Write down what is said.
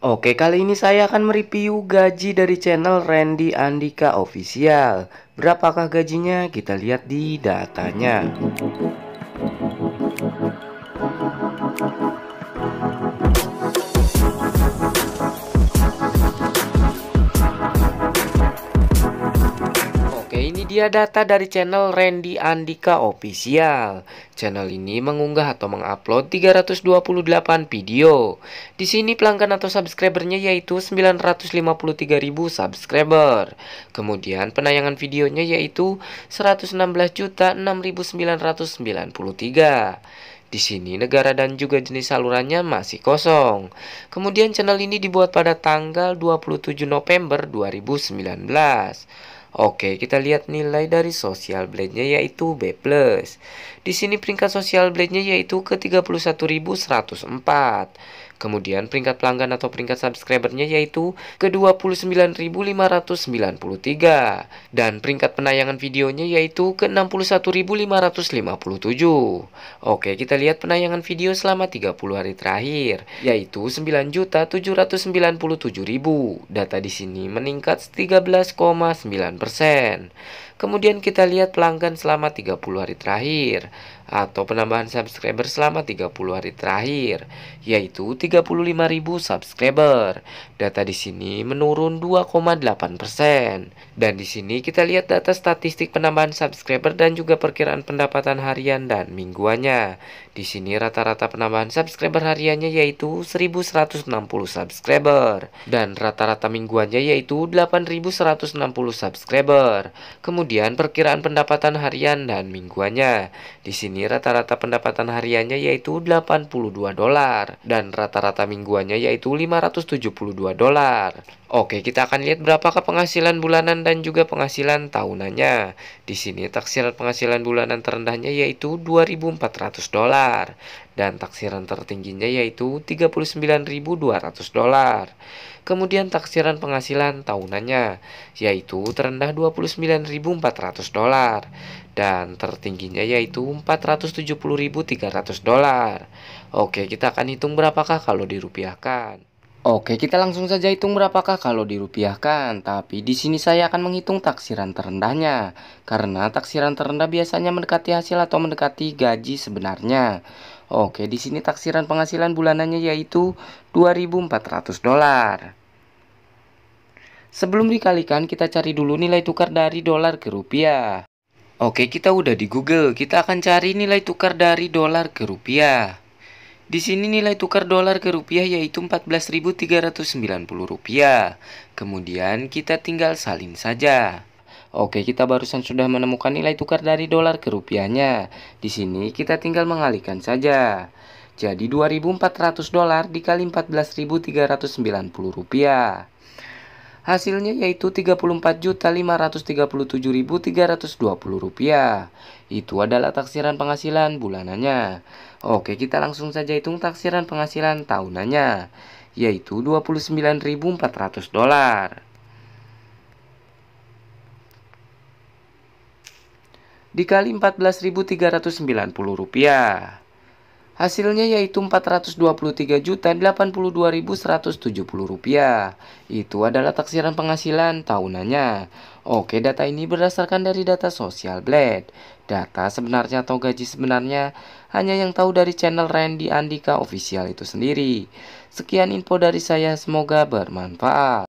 Oke, kali ini saya akan mereview gaji dari channel Randy Andika Official. Berapakah gajinya? Kita lihat di datanya. Media data dari channel Randy Andika Official. Channel ini mengunggah atau mengupload 328 video. Di sini pelanggan atau subscribernya yaitu 953.000 subscriber. Kemudian penayangan videonya yaitu 116.6993. Di sini negara dan juga jenis salurannya masih kosong. Kemudian channel ini dibuat pada tanggal 27 November 2019. Oke, kita lihat nilai dari social blade-nya yaitu B+. Di sini peringkat social blade-nya yaitu ke 31.104. Kemudian peringkat pelanggan atau peringkat subscribernya yaitu ke-29.593 dan peringkat penayangan videonya yaitu ke-61.557. Oke, kita lihat penayangan video selama 30 hari terakhir yaitu 9.797.000. Data di sini meningkat 13,9%. Kemudian kita lihat pelanggan selama 30 hari terakhir atau penambahan subscriber selama 30 hari terakhir yaitu 35.000 subscriber. Data di sini menurun 2,8%. Dan di sini kita lihat data statistik penambahan subscriber dan juga perkiraan pendapatan harian dan mingguannya. Di sini rata-rata penambahan subscriber hariannya yaitu 1.160 subscriber dan rata-rata mingguannya yaitu 8.160 subscriber. Kemudian perkiraan pendapatan harian dan mingguannya. Di sini rata-rata pendapatan hariannya yaitu 82 dolar dan rata rata-rata mingguannya yaitu 572 dolar. Oke, kita akan lihat berapakah penghasilan bulanan dan juga penghasilan tahunannya. Di sini taksiran penghasilan bulanan terendahnya yaitu 2400 dolar dan taksiran tertingginya yaitu 39.200 dolar. Kemudian taksiran penghasilan tahunannya yaitu terendah 29.400 dolar dan tertingginya yaitu 470.300 dolar. Oke, kita akan hitung berapakah kalau dirupiahkan. Oke, kita langsung saja hitung berapakah kalau dirupiahkan. Tapi di sini saya akan menghitung taksiran terendahnya. Karena taksiran terendah biasanya mendekati hasil atau mendekati gaji sebenarnya. Oke, di sini taksiran penghasilan bulanannya yaitu 2.400 dolar. Sebelum dikalikan, kita cari dulu nilai tukar dari dolar ke rupiah. Oke, kita udah di Google. Kita akan cari nilai tukar dari dolar ke rupiah. Di sini nilai tukar dolar ke rupiah yaitu 14.390 rupiah. Kemudian kita tinggal salin saja. Oke, kita barusan sudah menemukan nilai tukar dari dolar ke rupiahnya. Di sini kita tinggal mengalihkan saja. Jadi 2.400 dolar dikali 14.390 rupiah. Hasilnya yaitu 34.537.320 rupiah. Itu adalah taksiran penghasilan bulanannya. Oke, kita langsung saja hitung taksiran penghasilan tahunannya, yaitu 29.400 dolar. dikali 14.390 rupiah. Hasilnya yaitu 423.082.170 rupiah. Itu adalah taksiran penghasilan tahunannya. Oke, data ini berdasarkan dari data Social Blade. Data sebenarnya atau gaji sebenarnya hanya yang tahu dari channel Randy Andika Official itu sendiri. Sekian info dari saya, semoga bermanfaat.